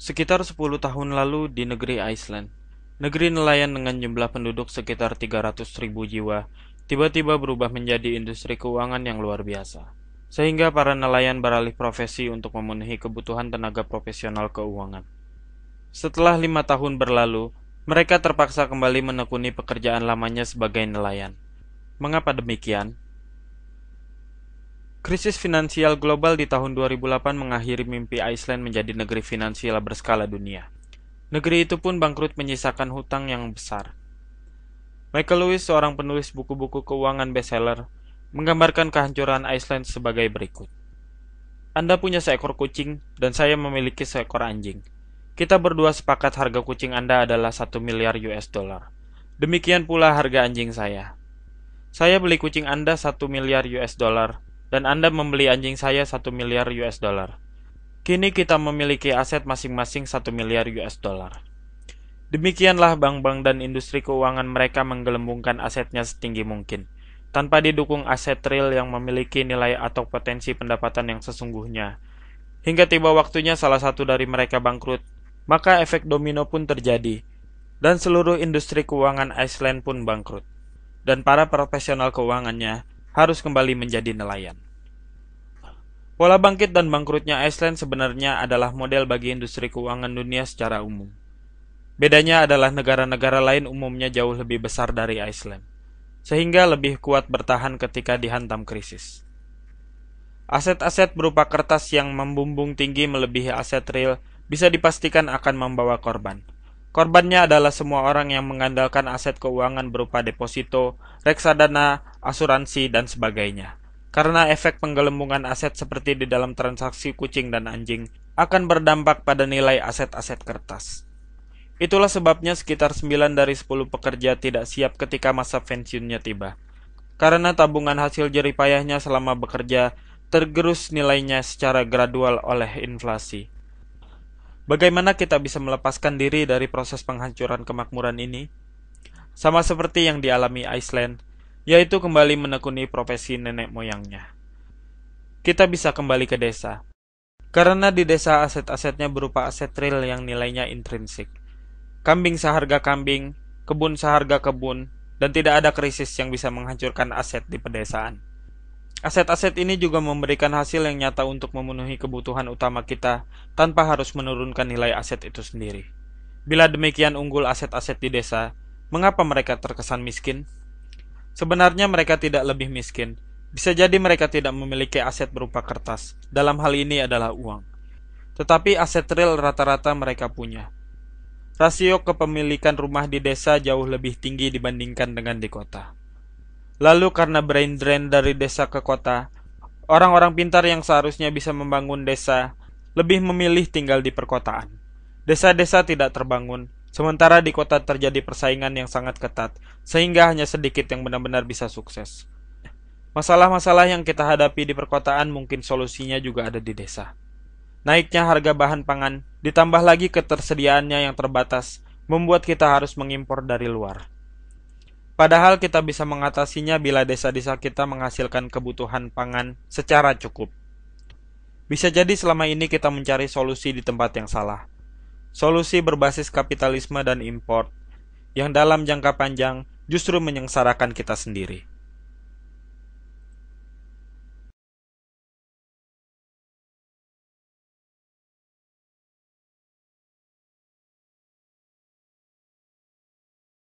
Sekitar 10 tahun lalu di negeri Iceland, negeri nelayan dengan jumlah penduduk sekitar 300 ribu jiwa, tiba-tiba berubah menjadi industri keuangan yang luar biasa. Sehingga para nelayan beralih profesi untuk memenuhi kebutuhan tenaga profesional keuangan. Setelah lima tahun berlalu, mereka terpaksa kembali menekuni pekerjaan lamanya sebagai nelayan. Mengapa demikian? Krisis finansial global di tahun 2008 mengakhiri mimpi Iceland menjadi negeri finansial berskala dunia. Negeri itu pun bangkrut menyisakan hutang yang besar. Michael Lewis, seorang penulis buku-buku keuangan bestseller, menggambarkan kehancuran Iceland sebagai berikut. Anda punya seekor kucing dan saya memiliki seekor anjing. Kita berdua sepakat harga kucing Anda adalah 1 miliar US dollar. Demikian pula harga anjing saya. Saya beli kucing Anda 1 miliar US dollar dan Anda membeli anjing saya 1 miliar US dollar. Kini kita memiliki aset masing-masing 1 miliar US dollar. Demikianlah bank-bank dan industri keuangan mereka menggelembungkan asetnya setinggi mungkin, tanpa didukung aset real yang memiliki nilai atau potensi pendapatan yang sesungguhnya. Hingga tiba waktunya salah satu dari mereka bangkrut, maka efek domino pun terjadi, dan seluruh industri keuangan Iceland pun bangkrut. Dan para profesional keuangannya harus kembali menjadi nelayan. Pola bangkit dan bangkrutnya Iceland sebenarnya adalah model bagi industri keuangan dunia secara umum. Bedanya adalah negara-negara lain umumnya jauh lebih besar dari Iceland, sehingga lebih kuat bertahan ketika dihantam krisis. Aset-aset berupa kertas yang membumbung tinggi melebihi aset real bisa dipastikan akan membawa korban. Korbannya adalah semua orang yang mengandalkan aset keuangan berupa deposito, reksadana, asuransi, dan sebagainya karena efek penggelembungan aset seperti di dalam transaksi kucing dan anjing akan berdampak pada nilai aset-aset kertas. Itulah sebabnya sekitar 9 dari 10 pekerja tidak siap ketika masa pensiunnya tiba. Karena tabungan hasil jeripayahnya selama bekerja tergerus nilainya secara gradual oleh inflasi. Bagaimana kita bisa melepaskan diri dari proses penghancuran kemakmuran ini? Sama seperti yang dialami Iceland, yaitu kembali menekuni profesi nenek moyangnya. Kita bisa kembali ke desa, karena di desa aset-asetnya berupa aset real yang nilainya intrinsik. Kambing seharga kambing, kebun seharga kebun, dan tidak ada krisis yang bisa menghancurkan aset di pedesaan. Aset-aset ini juga memberikan hasil yang nyata untuk memenuhi kebutuhan utama kita tanpa harus menurunkan nilai aset itu sendiri. Bila demikian unggul aset-aset di desa, mengapa mereka terkesan miskin? Sebenarnya mereka tidak lebih miskin. Bisa jadi mereka tidak memiliki aset berupa kertas. Dalam hal ini adalah uang. Tetapi aset real rata-rata mereka punya. Rasio kepemilikan rumah di desa jauh lebih tinggi dibandingkan dengan di kota. Lalu karena brain drain dari desa ke kota, orang-orang pintar yang seharusnya bisa membangun desa lebih memilih tinggal di perkotaan. Desa-desa tidak terbangun, Sementara di kota terjadi persaingan yang sangat ketat, sehingga hanya sedikit yang benar-benar bisa sukses. Masalah-masalah yang kita hadapi di perkotaan mungkin solusinya juga ada di desa. Naiknya harga bahan pangan, ditambah lagi ketersediaannya yang terbatas, membuat kita harus mengimpor dari luar. Padahal kita bisa mengatasinya bila desa-desa kita menghasilkan kebutuhan pangan secara cukup. Bisa jadi selama ini kita mencari solusi di tempat yang salah. Solusi berbasis kapitalisme dan import yang dalam jangka panjang justru menyengsarakan kita sendiri.